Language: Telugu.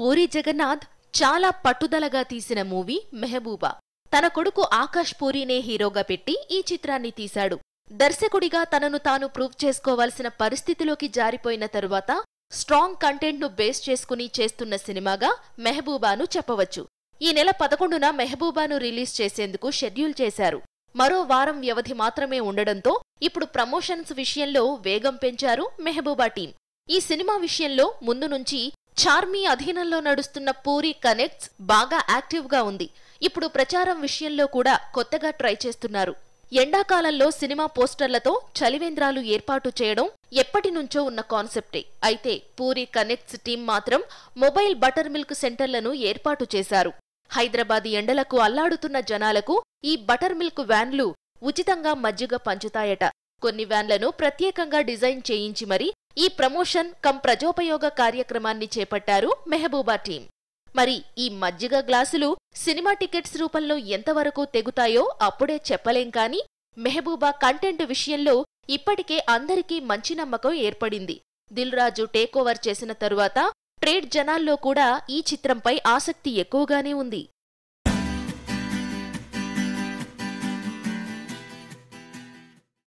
పూరి జగన్నాథ్ చాలా పట్టుదలగా తీసిన మూవీ మెహబూబా తన కొడుకు ఆకాష్ పూరినే హీరోగా పెట్టి ఈ చిత్రాన్ని తీశాడు దర్శకుడిగా తనను తాను ప్రూవ్ చేసుకోవాల్సిన పరిస్థితిలోకి జారిపోయిన తరువాత స్ట్రాంగ్ కంటెంట్ను బేస్ చేసుకుని చేస్తున్న సినిమాగా మెహబూబాను చెప్పవచ్చు ఈ నెల పదకొండున మెహబూబాను రిలీజ్ చేసేందుకు షెడ్యూల్ చేశారు మరో వారం వ్యవధి మాత్రమే ఉండడంతో ఇప్పుడు ప్రమోషన్స్ విషయంలో వేగం పెంచారు మెహబూబా టీం ఈ సినిమా విషయంలో ముందు నుంచి చార్మీ అధీనంలో నడుస్తున్న పూరి కనెక్ట్స్ బాగా యాక్టివ్గా ఉంది ఇప్పుడు ప్రచారం విషయంలో కూడా కొత్తగా ట్రై చేస్తున్నారు ఎండాకాలంలో సినిమా పోస్టర్లతో చలివేంద్రాలు ఏర్పాటు చేయడం ఎప్పటి నుంచో ఉన్న కాన్సెప్టే అయితే పూరి కనెక్ట్స్ టీం మాత్రం మొబైల్ బటర్ మిల్క్ సెంటర్లను ఏర్పాటు చేశారు హైదరాబాద్ ఎండలకు అల్లాడుతున్న జనాలకు ఈ బటర్ మిల్క్ వ్యాన్లు ఉచితంగా మజ్జిగ పంచుతాయట కొన్ని వ్యాన్లను ప్రత్యేకంగా డిజైన్ చేయించి మరీ ఈ ప్రమోషన్ కం ప్రజోపయోగ కార్యక్రమాన్ని చేపట్టారు మెహబూబా టీం మరి ఈ మజ్జిగ గ్లాసులు సినిమా టికెట్స్ రూపంలో ఎంతవరకు తెగుతాయో అప్పుడే చెప్పలేం కానీ మెహబూబా కంటెంట్ విషయంలో ఇప్పటికే అందరికీ మంచి నమ్మకం ఏర్పడింది దిల్రాజు టేకోవర్ చేసిన తరువాత ట్రేడ్ జనాల్లో కూడా ఈ చిత్రంపై ఆసక్తి ఎక్కువగానే ఉంది